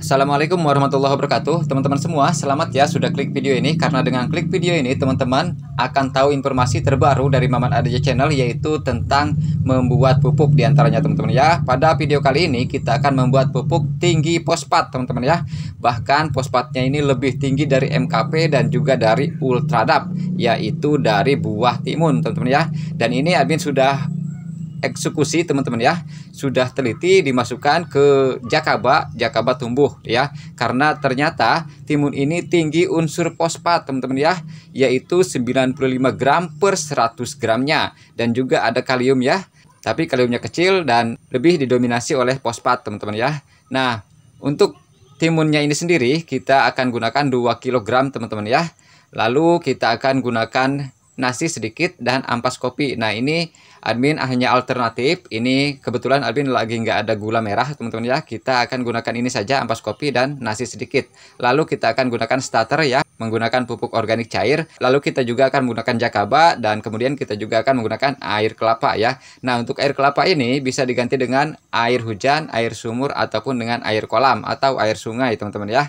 Assalamualaikum warahmatullahi wabarakatuh Teman-teman semua, selamat ya sudah klik video ini Karena dengan klik video ini, teman-teman akan tahu informasi terbaru dari Mamat Adeja Channel Yaitu tentang membuat pupuk diantaranya teman-teman ya Pada video kali ini, kita akan membuat pupuk tinggi pospat teman-teman ya Bahkan pospatnya ini lebih tinggi dari MKP dan juga dari Ultradap Yaitu dari buah timun teman-teman ya Dan ini admin sudah eksekusi teman-teman ya sudah teliti dimasukkan ke jakaba jakaba tumbuh ya karena ternyata timun ini tinggi unsur fosfat teman-teman ya yaitu 95 gram per 100 gramnya dan juga ada kalium ya tapi kaliumnya kecil dan lebih didominasi oleh fosfat teman-teman ya nah untuk timunnya ini sendiri kita akan gunakan 2 kg teman-teman ya lalu kita akan gunakan nasi sedikit dan ampas kopi. Nah ini admin hanya alternatif. Ini kebetulan admin lagi nggak ada gula merah teman-teman ya. Kita akan gunakan ini saja ampas kopi dan nasi sedikit. Lalu kita akan gunakan starter ya menggunakan pupuk organik cair. Lalu kita juga akan menggunakan jakaba dan kemudian kita juga akan menggunakan air kelapa ya. Nah untuk air kelapa ini bisa diganti dengan air hujan, air sumur ataupun dengan air kolam atau air sungai teman-teman ya.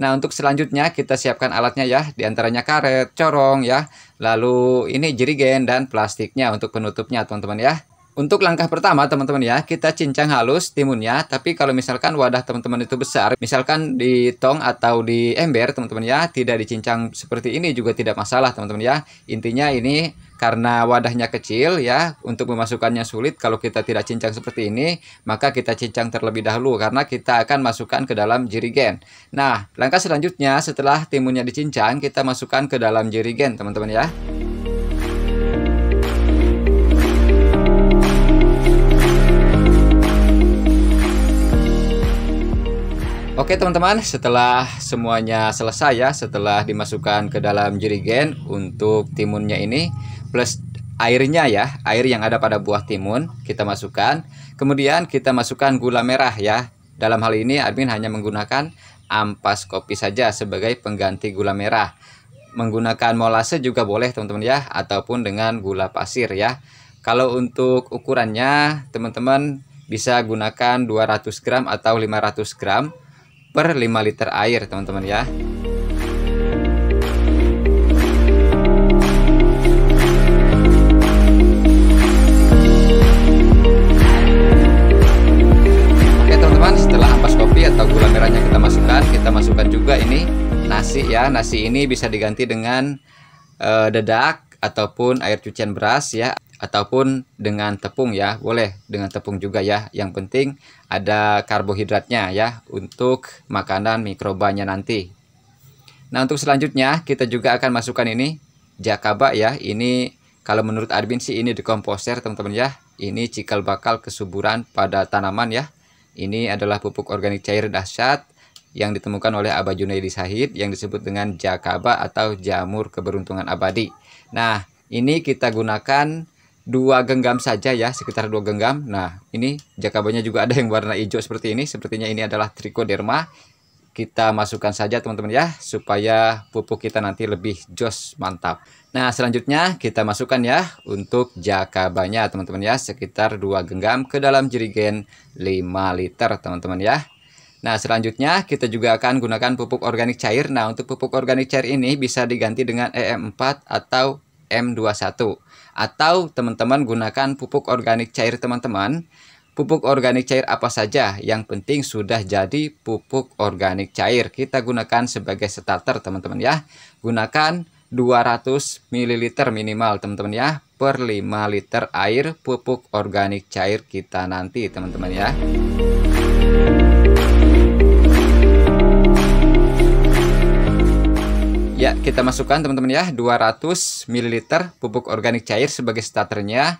Nah, untuk selanjutnya kita siapkan alatnya ya, diantaranya karet, corong ya, lalu ini jerigen dan plastiknya untuk penutupnya teman-teman ya. Untuk langkah pertama teman-teman ya, kita cincang halus timunnya, tapi kalau misalkan wadah teman-teman itu besar, misalkan di tong atau di ember teman-teman ya, tidak dicincang seperti ini juga tidak masalah teman-teman ya. Intinya ini karena wadahnya kecil ya untuk memasukkannya sulit kalau kita tidak cincang seperti ini maka kita cincang terlebih dahulu karena kita akan masukkan ke dalam jirigen nah langkah selanjutnya setelah timunnya dicincang kita masukkan ke dalam jirigen teman-teman ya Oke teman-teman, setelah semuanya selesai ya, setelah dimasukkan ke dalam jirigen untuk timunnya ini, plus airnya ya, air yang ada pada buah timun kita masukkan. Kemudian kita masukkan gula merah ya. Dalam hal ini admin hanya menggunakan ampas kopi saja sebagai pengganti gula merah. Menggunakan molase juga boleh teman-teman ya ataupun dengan gula pasir ya. Kalau untuk ukurannya teman-teman bisa gunakan 200 gram atau 500 gram per 5 liter air teman-teman ya. nasi ya. Nasi ini bisa diganti dengan uh, dedak ataupun air cucian beras ya ataupun dengan tepung ya. Boleh dengan tepung juga ya. Yang penting ada karbohidratnya ya untuk makanan mikrobanya nanti. Nah, untuk selanjutnya kita juga akan masukkan ini jakaba ya. Ini kalau menurut Adbin sih ini dekomposer teman-teman ya. Ini cikal bakal kesuburan pada tanaman ya. Ini adalah pupuk organik cair dahsyat yang ditemukan oleh Aba Junaidi Sahid yang disebut dengan jakaba atau jamur keberuntungan abadi. Nah, ini kita gunakan dua genggam saja ya, sekitar dua genggam. Nah, ini jakabanya juga ada yang warna hijau seperti ini. Sepertinya ini adalah trichoderma. Kita masukkan saja teman-teman ya, supaya pupuk kita nanti lebih jos mantap. Nah, selanjutnya kita masukkan ya untuk jakabanya teman-teman ya, sekitar dua genggam ke dalam jerigen 5 liter teman-teman ya. Nah, selanjutnya kita juga akan gunakan pupuk organik cair. Nah, untuk pupuk organik cair ini bisa diganti dengan e EM4 atau M21. Atau teman-teman gunakan pupuk organik cair teman-teman. Pupuk organik cair apa saja? Yang penting sudah jadi pupuk organik cair. Kita gunakan sebagai starter, teman-teman ya. Gunakan 200 ml minimal, teman-teman ya, per 5 liter air pupuk organik cair kita nanti, teman-teman ya. Ya, kita masukkan teman-teman ya 200 ml pupuk organik cair sebagai starternya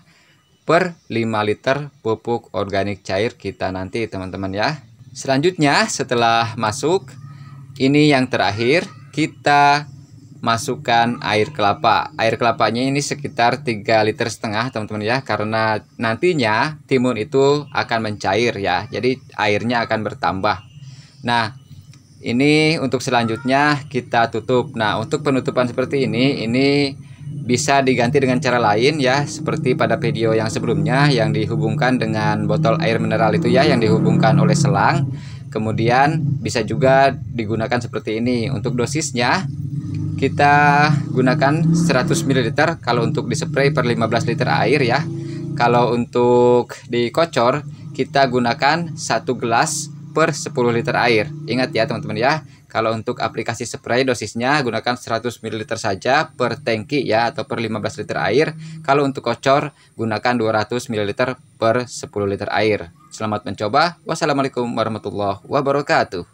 per 5 liter pupuk organik cair kita nanti teman-teman ya. Selanjutnya setelah masuk ini yang terakhir kita masukkan air kelapa. Air kelapanya ini sekitar 3 liter setengah teman-teman ya karena nantinya timun itu akan mencair ya. Jadi airnya akan bertambah. Nah, ini untuk selanjutnya kita tutup nah untuk penutupan seperti ini ini bisa diganti dengan cara lain ya seperti pada video yang sebelumnya yang dihubungkan dengan botol air mineral itu ya yang dihubungkan oleh selang kemudian bisa juga digunakan seperti ini untuk dosisnya kita gunakan 100 ml kalau untuk dispray per 15 liter air ya kalau untuk dikocor kita gunakan satu gelas per 10 liter air. Ingat ya teman-teman ya, kalau untuk aplikasi spray dosisnya gunakan 100 ml saja per tangki ya atau per 15 liter air. Kalau untuk kocor gunakan 200 ml per 10 liter air. Selamat mencoba. Wassalamualaikum warahmatullahi wabarakatuh.